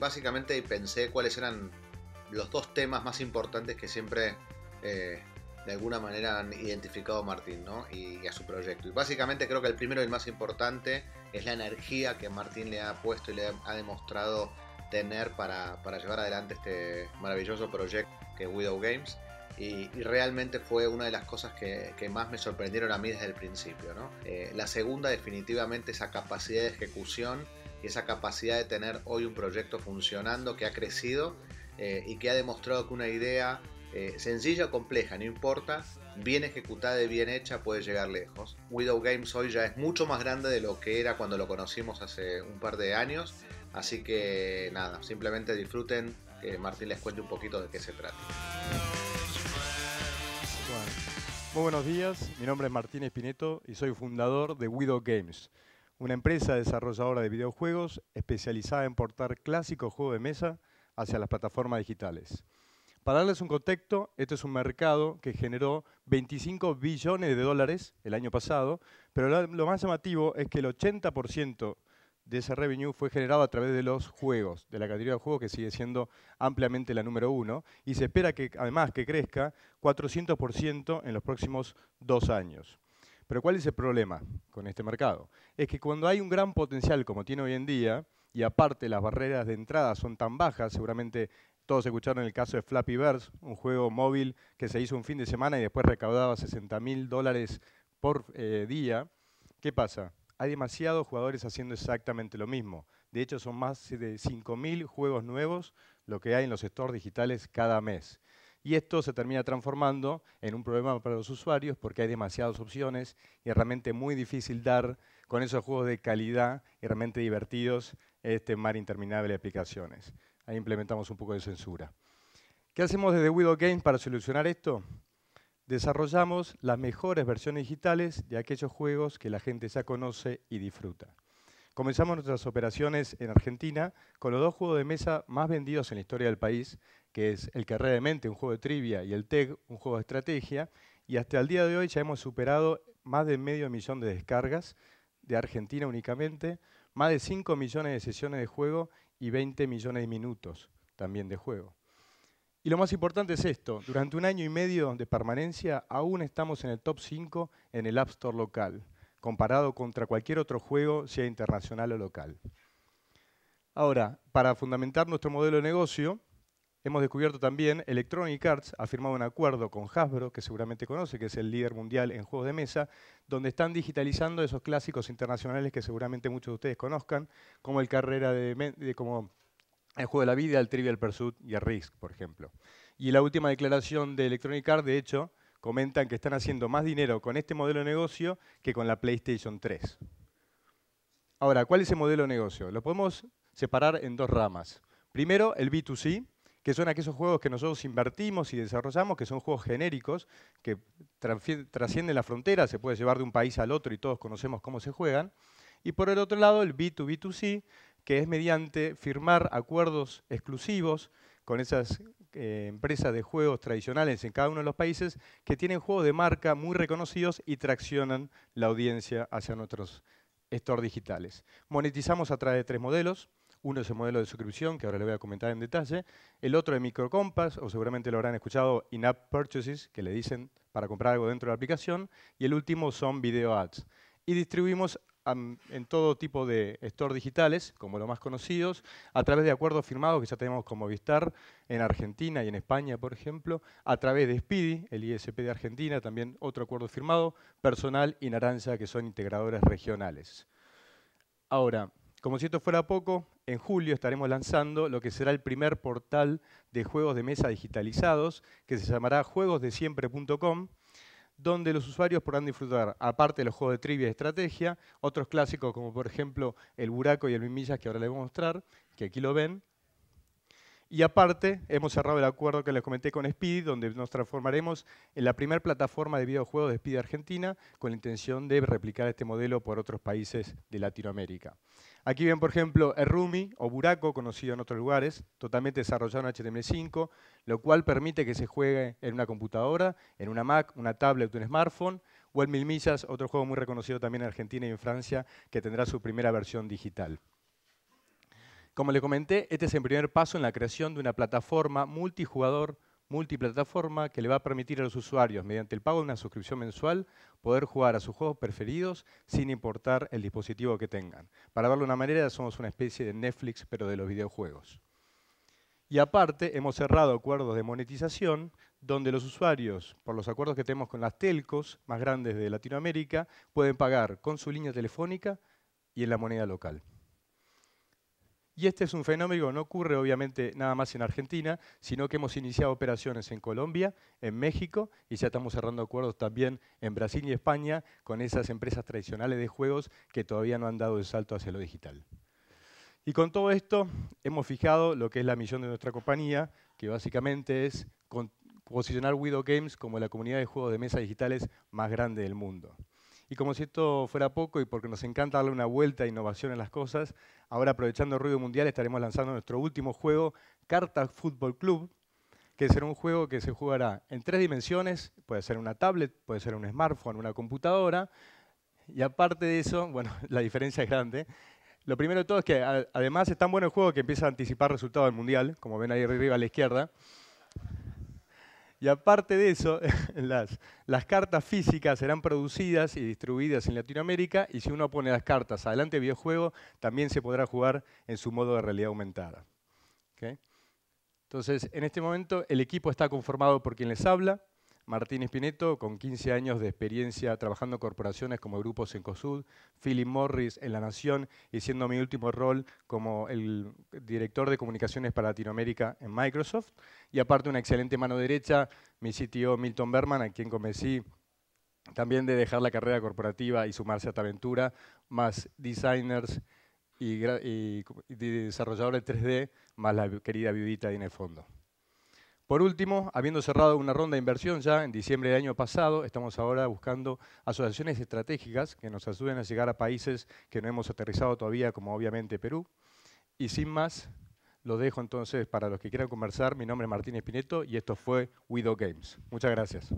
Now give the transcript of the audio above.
básicamente pensé cuáles eran los dos temas más importantes que siempre eh, de alguna manera han identificado a Martín y, a su proyecto. Y básicamente creo que el primero y el más importante es la energía que Martín le ha puesto y le ha demostrado tener para, llevar adelante este maravilloso proyecto que es Widow Games. Y, realmente fue una de las cosas que, más me sorprendieron a mí desde el principio. Eh, la segunda definitivamente esa capacidad de ejecución y esa capacidad de tener hoy un proyecto funcionando que ha crecido eh, y que ha demostrado que una idea eh, sencilla o compleja, no importa, bien ejecutada y bien hecha puede llegar lejos. Widow Games hoy ya es mucho más grande de lo que era cuando lo conocimos hace un par de años, así que nada, simplemente disfruten que Martín les cuente un poquito de qué se trata. muy buenos días, mi nombre es Martín Espineto y soy fundador de Widow Games una empresa desarrolladora de videojuegos especializada en portar clásicos juegos de mesa hacia las plataformas digitales. Para darles un contexto, este es un mercado que generó 25 billones de dólares el año pasado, pero lo más llamativo es que el 80% de ese revenue fue generado a través de los juegos, de la categoría de juegos que sigue siendo ampliamente la número uno, y se espera que además que crezca 400% en los próximos dos años. Pero ¿cuál es el problema con este mercado? Es que cuando hay un gran potencial como tiene hoy en día, y aparte las barreras de entrada son tan bajas, seguramente todos escucharon el caso de Flappy Birds, un juego móvil que se hizo un fin de semana y después recaudaba 60 mil dólares por eh, día. ¿Qué pasa? Hay demasiados jugadores haciendo exactamente lo mismo. De hecho, son más de 5.000 juegos nuevos lo que hay en los sectores digitales cada mes. Y esto se termina transformando en un problema para los usuarios porque hay demasiadas opciones y es realmente muy difícil dar con esos juegos de calidad y realmente divertidos este mar interminable de aplicaciones. Ahí implementamos un poco de censura. ¿Qué hacemos desde Widow Games para solucionar esto? Desarrollamos las mejores versiones digitales de aquellos juegos que la gente ya conoce y disfruta. Comenzamos nuestras operaciones en Argentina con los dos juegos de mesa más vendidos en la historia del país, que es el que de Mente, un juego de trivia, y el TEC, un juego de estrategia, y hasta el día de hoy ya hemos superado más de medio millón de descargas de Argentina únicamente, más de 5 millones de sesiones de juego y 20 millones de minutos también de juego. Y lo más importante es esto, durante un año y medio de permanencia aún estamos en el top 5 en el App Store local comparado contra cualquier otro juego, sea internacional o local. Ahora, para fundamentar nuestro modelo de negocio, hemos descubierto también Electronic Arts ha firmado un acuerdo con Hasbro, que seguramente conoce, que es el líder mundial en juegos de mesa, donde están digitalizando esos clásicos internacionales que seguramente muchos de ustedes conozcan, como el carrera de, como el juego de la vida, el Trivial Pursuit y el Risk, por ejemplo. Y la última declaración de Electronic Arts, de hecho, comentan que están haciendo más dinero con este modelo de negocio que con la PlayStation 3. Ahora, ¿cuál es ese modelo de negocio? Lo podemos separar en dos ramas. Primero, el B2C, que son aquellos juegos que nosotros invertimos y desarrollamos, que son juegos genéricos, que trascienden la frontera, se puede llevar de un país al otro y todos conocemos cómo se juegan. Y por el otro lado, el B2B2C, que es mediante firmar acuerdos exclusivos con esas eh, empresas de juegos tradicionales en cada uno de los países que tienen juegos de marca muy reconocidos y traccionan la audiencia hacia nuestros stores digitales. Monetizamos a través de tres modelos. Uno es el modelo de suscripción, que ahora le voy a comentar en detalle. El otro es Microcompas, o seguramente lo habrán escuchado, in-app purchases, que le dicen para comprar algo dentro de la aplicación. Y el último son video ads. Y distribuimos en todo tipo de stores digitales, como los más conocidos, a través de acuerdos firmados que ya tenemos con Movistar en Argentina y en España, por ejemplo, a través de Speedy, el ISP de Argentina, también otro acuerdo firmado, Personal y Naranja, que son integradores regionales. Ahora, como si esto fuera poco, en julio estaremos lanzando lo que será el primer portal de juegos de mesa digitalizados, que se llamará juegosdesiempre.com, donde los usuarios podrán disfrutar, aparte de los juegos de trivia y estrategia, otros clásicos como por ejemplo el buraco y el mimillas que ahora les voy a mostrar, que aquí lo ven, y aparte, hemos cerrado el acuerdo que les comenté con Speedy, donde nos transformaremos en la primera plataforma de videojuegos de Speed Argentina, con la intención de replicar este modelo por otros países de Latinoamérica. Aquí ven, por ejemplo, el Rumi o Buraco, conocido en otros lugares, totalmente desarrollado en HTML5, lo cual permite que se juegue en una computadora, en una Mac, una tablet, o un smartphone, o en Mil Millas, otro juego muy reconocido también en Argentina y en Francia, que tendrá su primera versión digital. Como le comenté, este es el primer paso en la creación de una plataforma multijugador, multiplataforma, que le va a permitir a los usuarios, mediante el pago de una suscripción mensual, poder jugar a sus juegos preferidos sin importar el dispositivo que tengan. Para verlo de una manera, somos una especie de Netflix, pero de los videojuegos. Y aparte, hemos cerrado acuerdos de monetización donde los usuarios, por los acuerdos que tenemos con las telcos más grandes de Latinoamérica, pueden pagar con su línea telefónica y en la moneda local. Y este es un fenómeno que no ocurre obviamente nada más en Argentina, sino que hemos iniciado operaciones en Colombia, en México y ya estamos cerrando acuerdos también en Brasil y España con esas empresas tradicionales de juegos que todavía no han dado el salto hacia lo digital. Y con todo esto hemos fijado lo que es la misión de nuestra compañía, que básicamente es posicionar Widow Games como la comunidad de juegos de mesa digitales más grande del mundo. Y como si esto fuera poco y porque nos encanta darle una vuelta a innovación en las cosas, ahora aprovechando el ruido mundial estaremos lanzando nuestro último juego, Carta Fútbol Club, que será un juego que se jugará en tres dimensiones, puede ser una tablet, puede ser un smartphone, una computadora, y aparte de eso, bueno, la diferencia es grande. Lo primero de todo es que además es tan bueno el juego que empieza a anticipar resultados del Mundial, como ven ahí arriba a la izquierda. Y aparte de eso, las, cartas físicas serán producidas y distribuidas en Latinoamérica y si uno pone las cartas adelante videojuego, también se podrá jugar en su modo de realidad aumentada. Entonces, en este momento el equipo está conformado por quien les habla, Martín Espineto, con 15 años de experiencia trabajando en corporaciones como Grupos en COSUD, Philip Morris en La Nación y siendo mi último rol como el director de comunicaciones para Latinoamérica en Microsoft. Y aparte una excelente mano derecha, mi CTO Milton Berman, a quien convencí también de dejar la carrera corporativa y sumarse a esta aventura, más designers y, y, desarrolladores 3D, más la querida viudita ahí en el fondo. Por último, habiendo cerrado una ronda de inversión ya en diciembre del año pasado, estamos ahora buscando asociaciones estratégicas que nos ayuden a llegar a países que no hemos aterrizado todavía, como obviamente Perú. Y sin más, lo dejo entonces para los que quieran conversar. Mi nombre es Martín Espineto y esto fue Widow Games. Muchas gracias.